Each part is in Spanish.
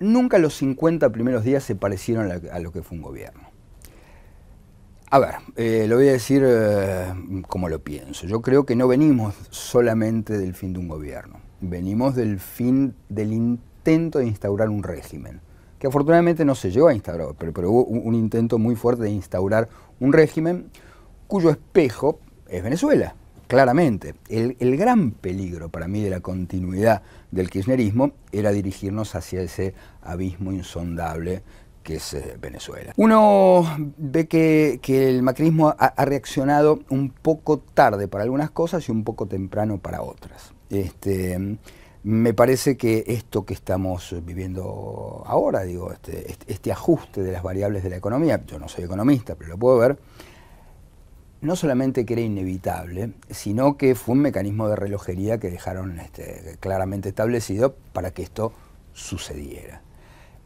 Nunca los 50 primeros días se parecieron a lo que fue un gobierno. A ver, eh, lo voy a decir eh, como lo pienso. Yo creo que no venimos solamente del fin de un gobierno, venimos del fin del intento de instaurar un régimen, que afortunadamente no se llegó a instaurar, pero, hubo un intento muy fuerte de instaurar un régimen cuyo espejo es Venezuela claramente. El, gran peligro para mí de la continuidad del kirchnerismo era dirigirnos hacia ese abismo insondable que es eh, Venezuela. Uno ve que, el macrismo ha, reaccionado un poco tarde para algunas cosas y un poco temprano para otras. Este, me parece que esto que estamos viviendo ahora, digo, este, este, este ajuste de las variables de la economía, yo no soy economista, pero lo puedo ver, no solamente que era inevitable, sino que fue un mecanismo de relojería que dejaron este, claramente establecido para que esto sucediera.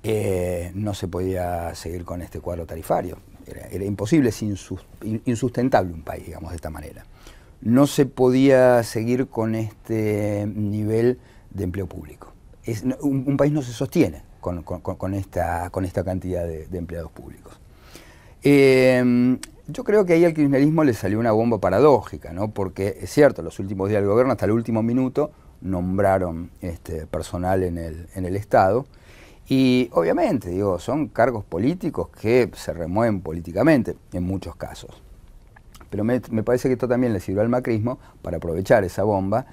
Eh, no se podía seguir con este cuadro tarifario, era, imposible, es insustentable un país, digamos, de esta manera. No se podía seguir con este nivel de empleo público. un, país no se sostiene con, esta, cantidad de, empleados públicos. Eh, yo creo que ahí al kirchnerismo le salió una bomba paradójica, ¿no? Porque es cierto, los últimos días del gobierno, hasta el último minuto, nombraron este, personal en el, Estado. Y obviamente, digo, son cargos políticos que se remueven políticamente en muchos casos. Pero me, parece que esto también le sirvió al macrismo para aprovechar esa bomba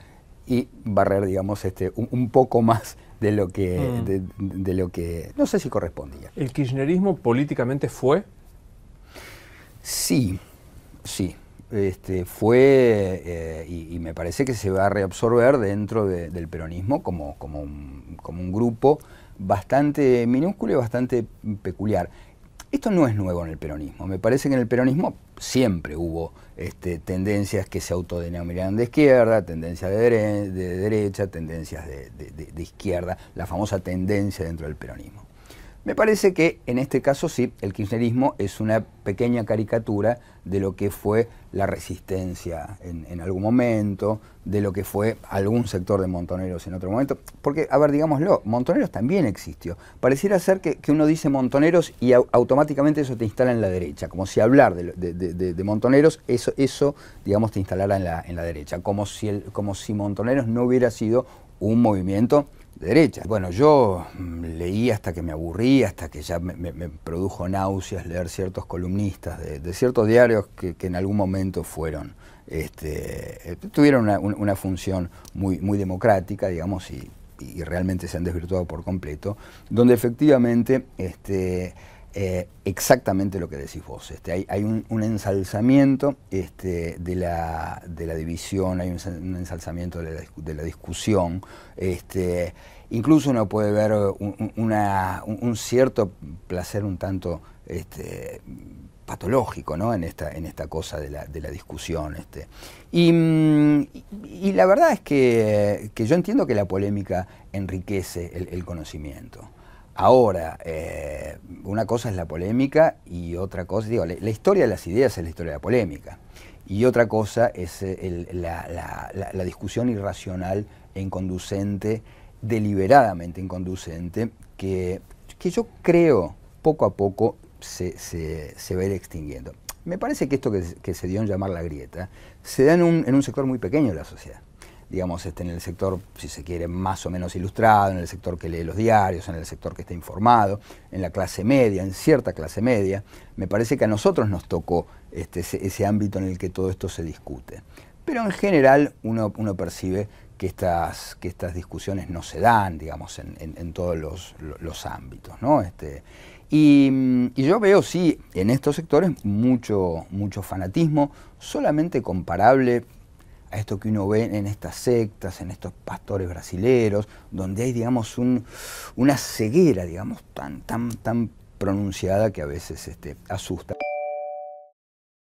y barrer, digamos, este, un, poco más de lo, que, mm. de, de lo que, no sé si correspondía. ¿El kirchnerismo políticamente fue Sí, sí. Este, fue eh, y, me parece que se va a reabsorber dentro del peronismo como, un, grupo bastante minúsculo y bastante peculiar. Esto no es nuevo en el peronismo. Me parece que en el peronismo siempre hubo este, tendencias que se autodenominaron de izquierda, tendencias de, derecha, tendencias de, izquierda, la famosa tendencia dentro del peronismo. Me parece que en este caso sí, el kirchnerismo es una pequeña caricatura de lo que fue la resistencia en, algún momento, de lo que fue algún sector de montoneros en otro momento. Porque, a ver, digámoslo, montoneros también existió. Pareciera ser que, uno dice montoneros y automáticamente eso te instala en la derecha, como si hablar de, montoneros, eso, eso, digamos, te instalara en la, en la derecha, como si, como si montoneros no hubiera sido un movimiento derecha. Bueno, yo mm, leí hasta que me aburrí, hasta que ya me, produjo náuseas leer ciertos columnistas de, ciertos diarios que, en algún momento fueron, este, eh, tuvieron una, función muy, muy democrática, digamos, y, realmente se han desvirtuado por completo, donde efectivamente este, eh, exactamente lo que decís vos. Este, hay, un, ensalzamiento este, de, la, división, hay un, ensalzamiento de la, discusión. Este, incluso uno puede ver eh, un, cierto placer un tanto patológico en, esta, cosa de la, discusión. Y, la verdad es que, yo entiendo que la polémica enriquece el conocimiento. Ahora, eh, una cosa es la polémica y otra cosa, digo, la, historia de las ideas es la historia de la polémica. Y otra cosa es eh, la, discusión irracional e inconducente, deliberadamente inconducente, que, que yo creo poco a poco se, se, va a ir extinguiendo. Me parece que esto que, que, se dio en llamar la grieta se da en un, en un sector muy pequeño de la sociedad digamos, este, en el sector, si se quiere, más o menos ilustrado, en el sector que lee los diarios, en el sector que está informado, en la clase media, en cierta clase media, me parece que a nosotros nos tocó este, ese, ámbito en el que todo esto se discute. Pero en general uno, percibe que estas, que estas discusiones no se dan, digamos, en, todos los, ámbitos, ¿no? Este, y, y, yo veo, sí, en estos sectores mucho, mucho fanatismo, solamente comparable a esto que uno ve en estas sectas, en estos pastores brasileros, donde hay, digamos, una ceguera, digamos, tan, tan, tan pronunciada que a veces este, asusta.